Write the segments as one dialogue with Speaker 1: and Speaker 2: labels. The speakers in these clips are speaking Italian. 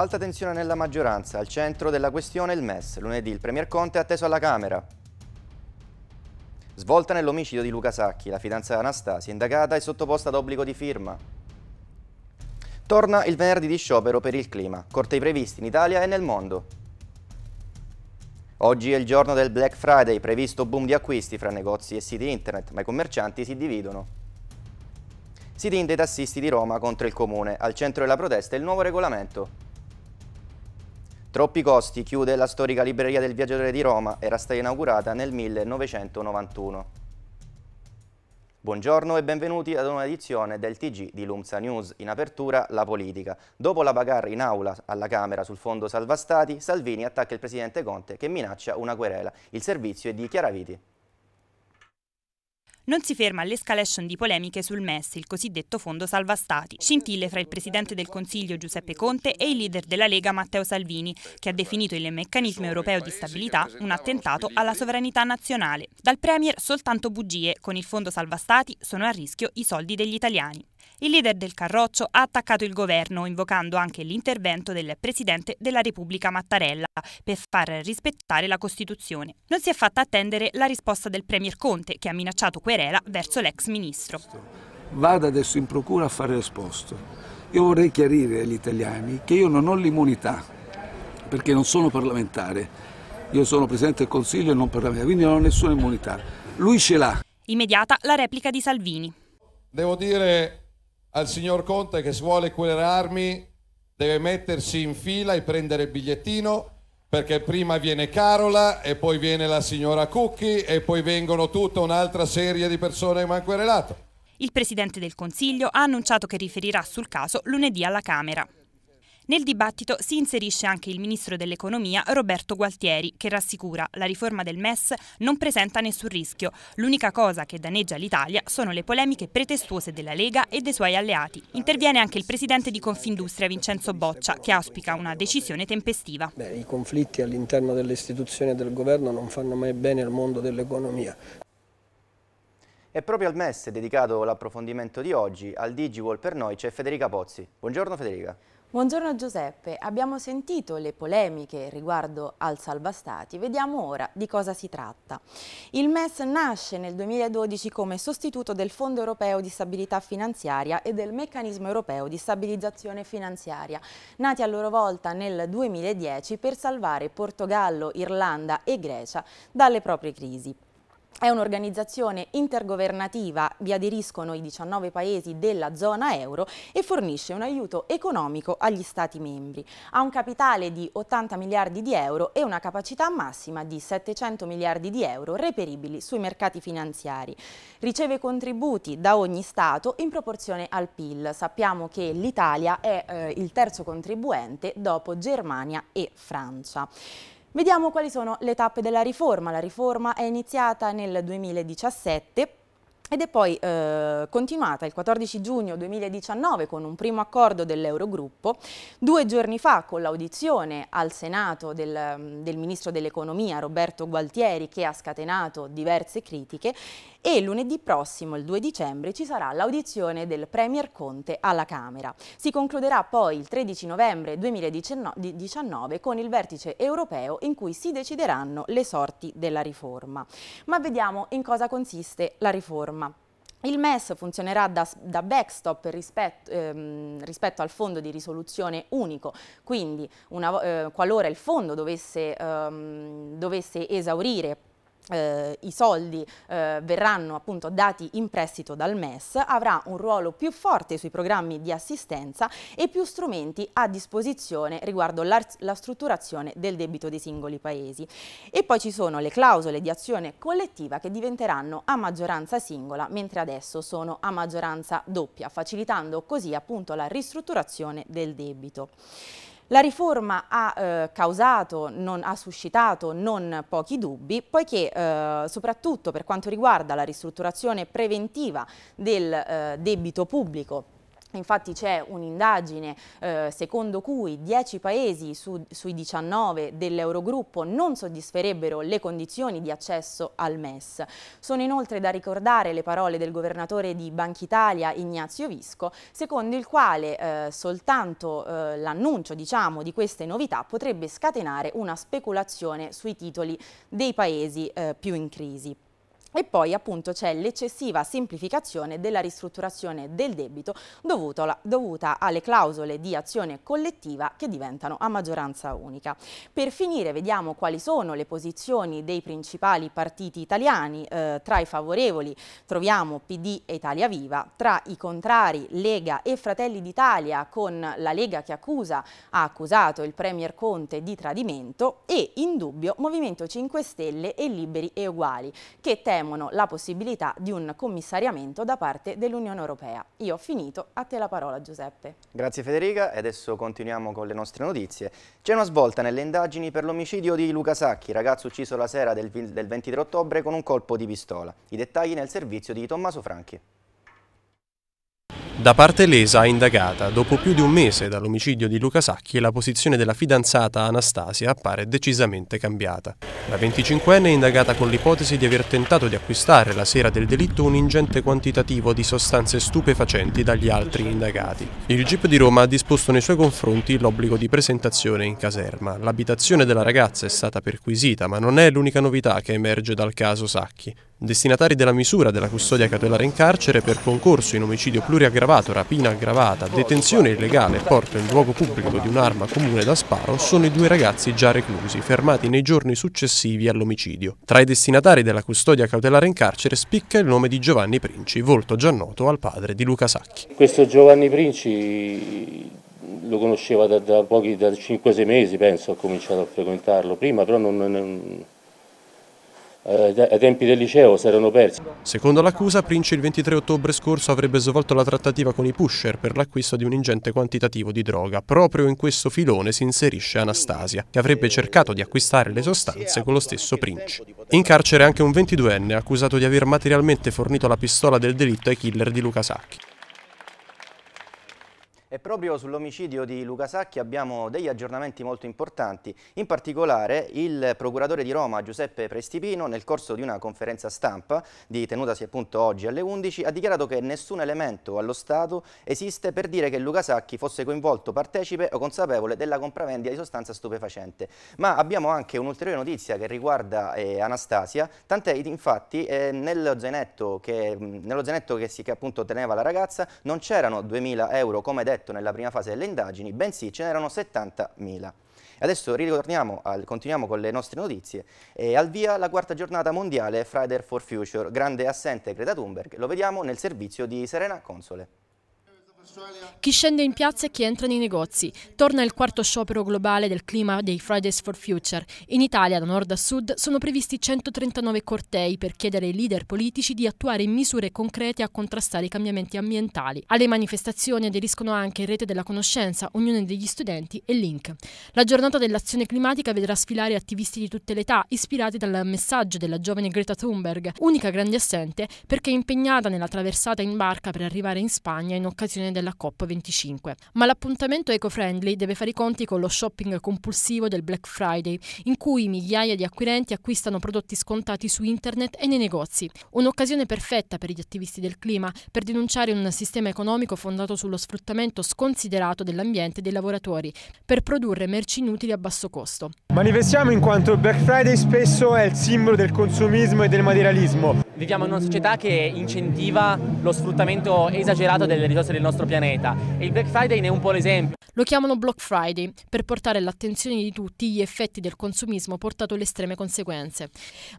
Speaker 1: Alta tensione nella maggioranza, al centro della questione il MES. Lunedì il Premier Conte è atteso alla Camera. Svolta nell'omicidio di Luca Sacchi, la fidanzata Anastasia, indagata e sottoposta ad obbligo di firma. Torna il venerdì di sciopero per il clima, cortei previsti in Italia e nel mondo. Oggi è il giorno del Black Friday, previsto boom di acquisti fra negozi e siti internet, ma i commercianti si dividono. Siti tinde i tassisti di Roma contro il comune, al centro della protesta il nuovo regolamento. Troppi costi chiude la storica libreria del Viaggiatore di Roma, era stata inaugurata nel 1991. Buongiorno e benvenuti ad una edizione del TG di Lumza News. In apertura la politica. Dopo la bagarre in aula alla Camera sul fondo Salva Stati, Salvini attacca il presidente Conte che minaccia una querela. Il servizio è di Chiaraviti
Speaker 2: non si ferma all'escalation di polemiche sul MES, il cosiddetto fondo salva stati. Scintille fra il Presidente del Consiglio Giuseppe Conte e il leader della Lega Matteo Salvini, che ha definito il meccanismo europeo di stabilità un attentato alla sovranità nazionale. Dal Premier soltanto bugie, con il fondo salva stati sono a rischio i soldi degli italiani. Il leader del Carroccio ha attaccato il governo, invocando anche l'intervento del Presidente della Repubblica Mattarella per far rispettare la Costituzione. Non si è fatta attendere la risposta del Premier Conte, che ha minacciato querela verso l'ex ministro.
Speaker 3: Vada adesso in procura a fare esposto. Io vorrei chiarire agli italiani che io non ho l'immunità, perché non sono parlamentare. Io sono Presidente del Consiglio e non parlamentare, quindi non ho nessuna immunità. Lui ce l'ha.
Speaker 2: Immediata la replica di Salvini.
Speaker 3: Devo
Speaker 4: dire al signor Conte che se vuole querarmi deve mettersi in fila e prendere il bigliettino perché prima viene Carola e poi viene la signora Cucchi e poi vengono tutta un'altra serie di persone che mi hanno querelato.
Speaker 2: Il Presidente del Consiglio ha annunciato che riferirà sul caso lunedì alla Camera. Nel dibattito si inserisce anche il ministro dell'economia Roberto Gualtieri che rassicura la riforma del MES non presenta nessun rischio. L'unica cosa che danneggia l'Italia sono le polemiche pretestuose della Lega e dei suoi alleati. Interviene anche il presidente di Confindustria Vincenzo Boccia che auspica una
Speaker 1: decisione tempestiva. Beh,
Speaker 4: I conflitti all'interno delle istituzioni e del governo non fanno mai bene al mondo dell'economia.
Speaker 1: E proprio al MES dedicato l'approfondimento di oggi, al Digiwall per noi c'è Federica Pozzi. Buongiorno Federica.
Speaker 5: Buongiorno Giuseppe, abbiamo sentito le polemiche riguardo al salvastati, vediamo ora di cosa si tratta. Il MES nasce nel 2012 come sostituto del Fondo Europeo di Stabilità Finanziaria e del Meccanismo Europeo di Stabilizzazione Finanziaria, nati a loro volta nel 2010 per salvare Portogallo, Irlanda e Grecia dalle proprie crisi. È un'organizzazione intergovernativa, vi aderiscono i 19 paesi della zona euro e fornisce un aiuto economico agli Stati membri. Ha un capitale di 80 miliardi di euro e una capacità massima di 700 miliardi di euro reperibili sui mercati finanziari. Riceve contributi da ogni Stato in proporzione al PIL. Sappiamo che l'Italia è eh, il terzo contribuente dopo Germania e Francia. Vediamo quali sono le tappe della riforma. La riforma è iniziata nel 2017 ed è poi eh, continuata il 14 giugno 2019 con un primo accordo dell'Eurogruppo, due giorni fa con l'audizione al Senato del, del Ministro dell'Economia Roberto Gualtieri che ha scatenato diverse critiche e lunedì prossimo, il 2 dicembre, ci sarà l'audizione del Premier Conte alla Camera. Si concluderà poi il 13 novembre 2019 con il vertice europeo in cui si decideranno le sorti della riforma. Ma vediamo in cosa consiste la riforma. Il MES funzionerà da, da backstop rispetto, ehm, rispetto, al fondo di risoluzione unico, quindi una, eh, qualora il fondo dovesse, ehm, dovesse esaurire eh, i soldi eh, verranno appunto dati in prestito dal MES, avrà un ruolo più forte sui programmi di assistenza e più strumenti a disposizione riguardo la, la strutturazione del debito dei singoli paesi. E poi ci sono le clausole di azione collettiva che diventeranno a maggioranza singola, mentre adesso sono a maggioranza doppia, facilitando così appunto la ristrutturazione del debito. La riforma ha eh, causato, non, ha suscitato non pochi dubbi, poiché eh, soprattutto per quanto riguarda la ristrutturazione preventiva del eh, debito pubblico Infatti c'è un'indagine eh, secondo cui 10 paesi su, sui 19 dell'Eurogruppo non soddisferebbero le condizioni di accesso al MES. Sono inoltre da ricordare le parole del governatore di Banca Italia Ignazio Visco, secondo il quale eh, soltanto eh, l'annuncio diciamo, di queste novità potrebbe scatenare una speculazione sui titoli dei paesi eh, più in crisi. E poi appunto c'è l'eccessiva semplificazione della ristrutturazione del debito alla, dovuta alle clausole di azione collettiva che diventano a maggioranza unica. Per finire vediamo quali sono le posizioni dei principali partiti italiani. Eh, tra i favorevoli troviamo PD e Italia Viva, tra i contrari Lega e Fratelli d'Italia con la Lega che accusa, ha accusato il Premier Conte di tradimento e in dubbio Movimento 5 Stelle e Liberi e Uguali che temono temono la possibilità di un commissariamento da parte dell'Unione Europea. Io ho finito, a te la parola Giuseppe.
Speaker 1: Grazie Federica e adesso continuiamo con le nostre notizie. C'è una svolta nelle indagini per l'omicidio di Luca Sacchi, ragazzo ucciso la sera del 23 ottobre con un colpo di pistola. I dettagli nel servizio di Tommaso Franchi.
Speaker 4: Da parte lesa è indagata, dopo più di un mese dall'omicidio di Luca Sacchi, la posizione della fidanzata Anastasia appare decisamente cambiata. La 25enne è indagata con l'ipotesi di aver tentato di acquistare la sera del delitto un ingente quantitativo di sostanze stupefacenti dagli altri indagati. Il GIP di Roma ha disposto nei suoi confronti l'obbligo di presentazione in caserma. L'abitazione della ragazza è stata perquisita, ma non è l'unica novità che emerge dal caso Sacchi. Destinatari della misura della custodia cautelare in carcere per concorso in omicidio pluriaggravato, rapina aggravata, detenzione illegale e porto in luogo pubblico di un'arma comune da sparo sono i due ragazzi già reclusi, fermati nei giorni successivi all'omicidio. Tra i destinatari della custodia cautelare in carcere spicca il nome di Giovanni Princi, volto già noto al padre di Luca Sacchi.
Speaker 6: Questo Giovanni Princi lo conosceva da, da pochi, da 5-6 mesi penso, ho cominciato a frequentarlo, prima però non, non eh, ai tempi del liceo si erano persi.
Speaker 4: Secondo l'accusa, Prince il 23 ottobre scorso avrebbe svolto la trattativa con i pusher per l'acquisto di un ingente quantitativo di droga. Proprio in questo filone si inserisce Anastasia, che avrebbe cercato di acquistare le sostanze con lo stesso Prince. In carcere anche un 22enne accusato di aver materialmente fornito la pistola del delitto ai killer di Luca Sacchi.
Speaker 1: E proprio sull'omicidio di Luca Sacchi abbiamo degli aggiornamenti molto importanti. In particolare il procuratore di Roma Giuseppe Prestipino nel corso di una conferenza stampa di tenutasi appunto oggi alle 11 ha dichiarato che nessun elemento allo Stato esiste per dire che Luca Sacchi fosse coinvolto, partecipe o consapevole della compravendita di sostanza stupefacente. Ma abbiamo anche un'ulteriore notizia che riguarda eh, Anastasia, tant'è infatti eh, nello zainetto, che, nello zainetto che, si, che appunto teneva la ragazza non c'erano 2000 euro come detto detto nella prima fase delle indagini, bensì ce n'erano 70.000. Adesso al, continuiamo con le nostre notizie. E al via la quarta giornata mondiale Friday for Future, grande assente Greta Thunberg. Lo vediamo nel servizio di Serena Console.
Speaker 7: Chi scende in piazza e chi entra nei negozi. Torna il quarto sciopero globale del clima dei Fridays for Future. In Italia, da nord a sud, sono previsti 139 cortei per chiedere ai leader politici di attuare misure concrete a contrastare i cambiamenti ambientali. Alle manifestazioni aderiscono anche Rete della Conoscenza, Unione degli Studenti e Link. La giornata dell'azione climatica vedrà sfilare attivisti di tutte le età, ispirati dal messaggio della giovane Greta Thunberg, unica grande assente perché impegnata nella traversata in barca per arrivare in Spagna in occasione edizione della COP25. Ma l'appuntamento eco-friendly deve fare i conti con lo shopping compulsivo del Black Friday, in cui migliaia di acquirenti acquistano prodotti scontati su internet e nei negozi. Un'occasione perfetta per gli attivisti del clima per denunciare un sistema economico fondato sullo sfruttamento sconsiderato dell'ambiente e dei lavoratori, per produrre merci inutili a basso costo.
Speaker 4: Manifestiamo in quanto Black Friday spesso è il simbolo del consumismo
Speaker 1: e del materialismo. Viviamo in una società che incentiva lo sfruttamento esagerato delle risorse del nostro nostro pianeta e il Black Friday ne è un po' l'esempio.
Speaker 7: Lo chiamano Block Friday per portare all'attenzione di tutti gli effetti del consumismo portato alle estreme conseguenze.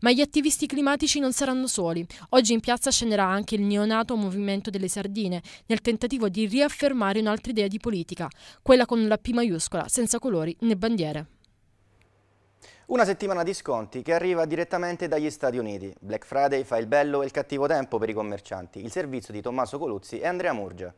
Speaker 7: Ma gli attivisti climatici non saranno soli. Oggi in piazza scenderà anche il neonato Movimento delle Sardine, nel tentativo di riaffermare un'altra idea di politica, quella con la P maiuscola, senza colori né bandiere.
Speaker 1: Una settimana di sconti che arriva direttamente dagli Stati Uniti. Black Friday fa il bello e il cattivo tempo per i commercianti. Il servizio di Tommaso Coluzzi e Andrea Murgia.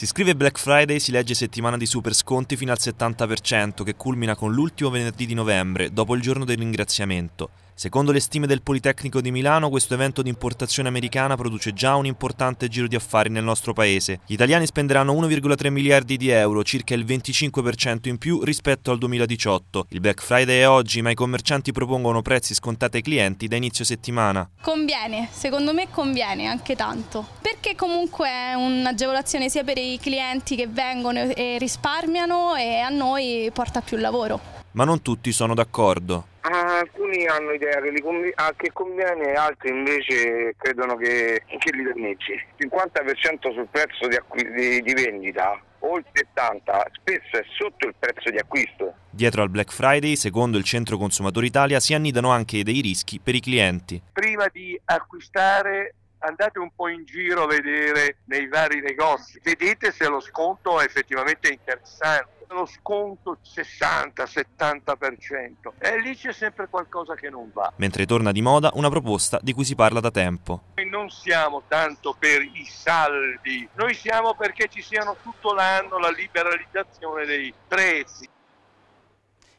Speaker 8: Si scrive Black Friday, si legge settimana di super sconti fino al 70%, che culmina con l'ultimo venerdì di novembre, dopo il giorno del ringraziamento. Secondo le stime del Politecnico di Milano, questo evento di importazione americana produce già un importante giro di affari nel nostro paese. Gli italiani spenderanno 1,3 miliardi di euro, circa il 25% in più rispetto al 2018. Il Black Friday è oggi, ma i commercianti propongono prezzi scontati ai clienti da inizio settimana.
Speaker 3: Conviene, secondo me conviene anche tanto, perché comunque è un'agevolazione sia per i clienti che vengono e risparmiano e a noi porta più lavoro.
Speaker 8: Ma non tutti sono d'accordo.
Speaker 3: Alcuni hanno idea
Speaker 6: che, conv- a ah, che conviene, altri invece credono che, che li danneggi. 50% sul prezzo di, acqu- di, di vendita, o il 70%, spesso è sotto il prezzo di acquisto.
Speaker 8: Dietro al Black Friday, secondo il Centro Consumatore Italia, si annidano anche dei rischi per i clienti.
Speaker 6: Prima di acquistare andate un po' in giro a vedere nei vari negozi, vedete se lo sconto è effettivamente interessante lo sconto 60-70% e lì c'è sempre qualcosa che non va.
Speaker 8: Mentre torna di moda una proposta di cui si parla da tempo.
Speaker 6: Noi non siamo tanto per i saldi, noi siamo perché ci siano tutto l'anno la liberalizzazione dei prezzi.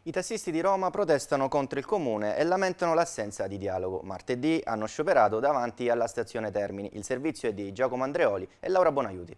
Speaker 1: I tassisti di Roma protestano contro il comune e lamentano l'assenza di dialogo. Martedì hanno scioperato davanti alla stazione Termini. Il servizio è di Giacomo Andreoli e Laura Bonaiuti.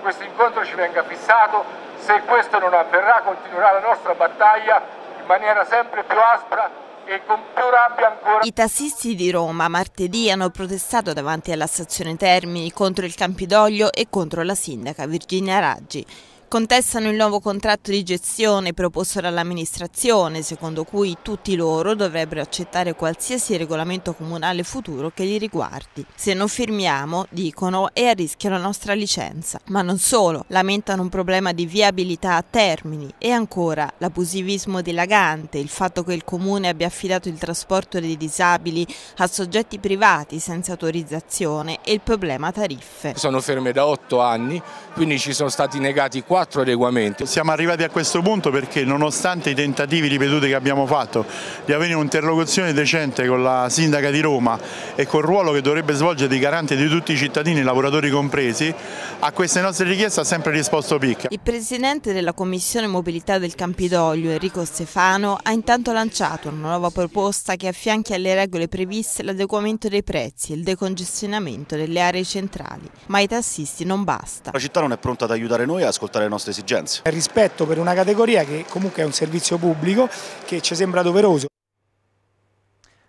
Speaker 6: Questo incontro ci venga fissato, se questo non avverrà continuerà la nostra battaglia in maniera sempre più aspra e con più rabbia ancora.
Speaker 5: i tassisti di Roma martedì hanno protestato davanti alla stazione Termini contro il Campidoglio e contro la sindaca Virginia Raggi contestano il nuovo contratto di gestione proposto dall'amministrazione, secondo cui tutti loro dovrebbero accettare qualsiasi regolamento comunale futuro che li riguardi. Se non firmiamo, dicono, è a rischio la nostra licenza. Ma non solo, lamentano un problema di viabilità a termini e ancora l'abusivismo dilagante, il fatto che il comune abbia affidato il trasporto dei disabili a soggetti privati senza autorizzazione e il problema tariffe.
Speaker 4: Sono ferme da otto anni, quindi ci sono stati negati quattro quattro adeguamenti. Siamo arrivati a questo punto perché nonostante i tentativi ripetuti che abbiamo fatto di avere un'interlocuzione decente con la sindaca di Roma e col ruolo che dovrebbe svolgere di garante di tutti i cittadini, lavoratori compresi, a queste nostre richieste ha sempre risposto Picca. Il
Speaker 5: presidente della Commissione Mobilità del Campidoglio, Enrico Stefano, ha intanto lanciato una nuova proposta che affianchi alle regole previste l'adeguamento dei prezzi e il decongestionamento delle aree centrali, ma i tassisti non
Speaker 8: basta. La città non è pronta ad aiutare noi a ascoltare nostre esigenze. Rispetto per una categoria che comunque è un servizio pubblico che ci sembra doveroso.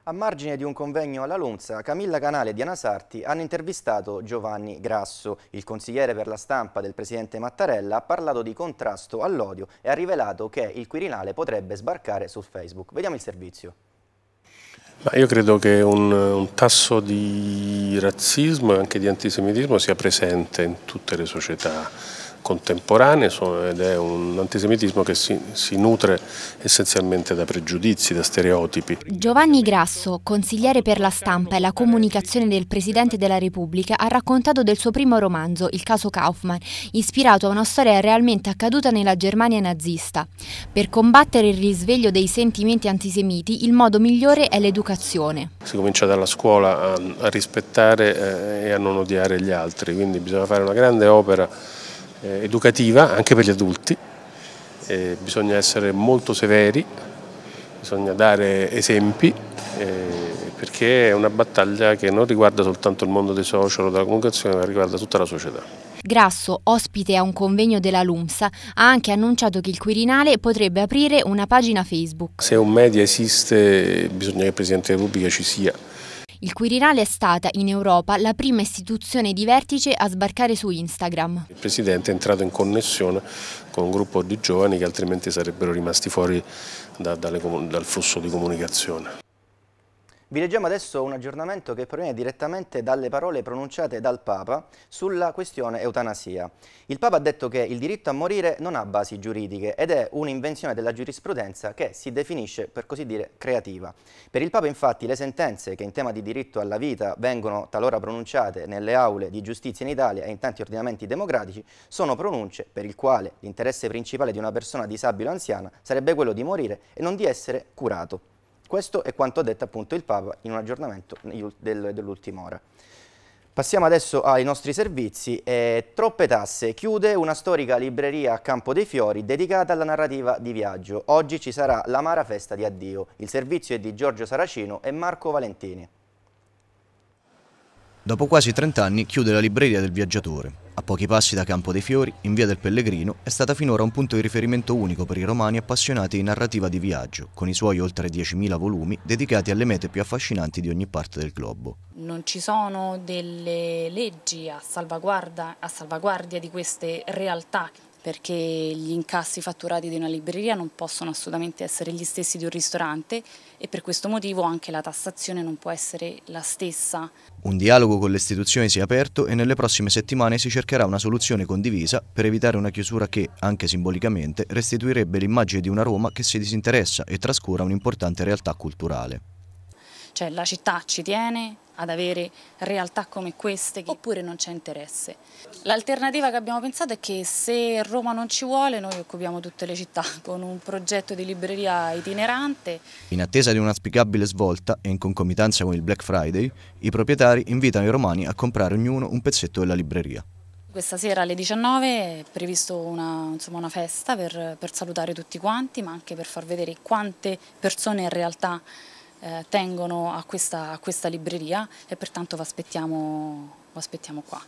Speaker 1: A margine di un convegno alla Lonza, Camilla Canale e Diana Sarti hanno intervistato Giovanni Grasso. Il consigliere per la stampa del presidente Mattarella ha parlato di contrasto all'odio e ha rivelato che il Quirinale potrebbe sbarcare su Facebook. Vediamo il servizio.
Speaker 6: Ma io credo che un, un, tasso di razzismo e anche di antisemitismo sia presente in tutte le società contemporanee ed è un antisemitismo che si, si, nutre essenzialmente da pregiudizi, da stereotipi.
Speaker 5: Giovanni Grasso, consigliere per la stampa e la comunicazione del Presidente della Repubblica, ha raccontato del suo primo romanzo, Il caso Kaufmann, ispirato a una storia realmente accaduta nella Germania nazista. Per combattere il risveglio dei sentimenti antisemiti, il modo migliore è l'educazione.
Speaker 6: Si comincia dalla scuola a, a rispettare eh, e a non odiare gli altri, quindi bisogna fare una grande opera eh, educativa anche per gli adulti, eh, bisogna essere molto severi, bisogna dare esempi eh, perché è una battaglia che non riguarda soltanto il mondo dei social o della comunicazione ma riguarda tutta la società.
Speaker 5: Grasso, ospite a un convegno della LUMSA, ha anche annunciato che il Quirinale potrebbe aprire una pagina Facebook.
Speaker 6: Se un media esiste bisogna che il Presidente della Repubblica ci sia
Speaker 5: il Quirinale è stata in Europa la prima istituzione di vertice a sbarcare su Instagram.
Speaker 6: Il Presidente è entrato in connessione con un gruppo di giovani che altrimenti sarebbero rimasti fuori da, dalle, dal flusso di comunicazione.
Speaker 1: Vi leggiamo adesso un aggiornamento che proviene direttamente dalle parole pronunciate dal Papa sulla questione eutanasia. Il Papa ha detto che il diritto a morire non ha basi giuridiche ed è un'invenzione della giurisprudenza che si definisce, per così dire, creativa. Per il Papa infatti le sentenze che in tema di diritto alla vita vengono talora pronunciate nelle aule di giustizia in Italia e in tanti ordinamenti democratici sono pronunce per il quale l'interesse principale di una persona disabile o anziana sarebbe quello di morire e non di essere curato. Questo è quanto ha detto appunto il Papa in un aggiornamento dell'ultima ora. Passiamo adesso ai nostri servizi. Eh, troppe tasse. Chiude una storica libreria a Campo dei Fiori dedicata alla narrativa di viaggio. Oggi ci sarà l'amara festa di addio. Il servizio è di Giorgio Saracino e Marco Valentini. Dopo quasi 30 anni chiude la libreria del viaggiatore. A pochi passi da Campo dei Fiori, in via del Pellegrino, è stata finora un punto di riferimento unico per i romani appassionati di narrativa di viaggio, con i suoi oltre 10.000 volumi dedicati alle mete più affascinanti di ogni parte del globo.
Speaker 3: Non ci sono delle leggi a salvaguardia, a salvaguardia di queste realtà perché gli incassi fatturati di una libreria non possono assolutamente essere gli stessi di un ristorante e per questo motivo anche la tassazione non può essere la stessa.
Speaker 1: Un dialogo con le istituzioni si è aperto e nelle prossime settimane si cercherà una soluzione condivisa per evitare una chiusura che, anche simbolicamente, restituirebbe l'immagine di una Roma che si disinteressa e trascura un'importante realtà culturale.
Speaker 3: Cioè la città ci tiene, ad avere realtà come queste oppure non c'è interesse. L'alternativa che abbiamo pensato è che se Roma non ci vuole noi occupiamo tutte le città con un progetto di libreria itinerante.
Speaker 1: In attesa di un'aspicabile svolta e in concomitanza con il Black Friday, i proprietari invitano i romani a comprare ognuno un pezzetto della libreria.
Speaker 3: Questa sera alle 19 è prevista una, una, festa per, per salutare tutti quanti, ma anche per far vedere quante persone in realtà eh, tengono a questa, a questa, libreria e pertanto vi aspettiamo, aspettiamo qua.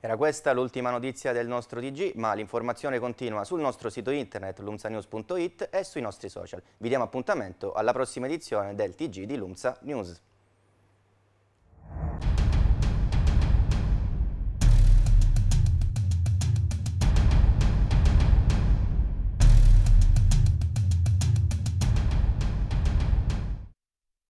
Speaker 1: Era questa l'ultima notizia del nostro DG, ma l'informazione continua sul nostro sito internet lumsanews.it e sui nostri social. Vi diamo appuntamento alla prossima edizione del TG di Lumsa News.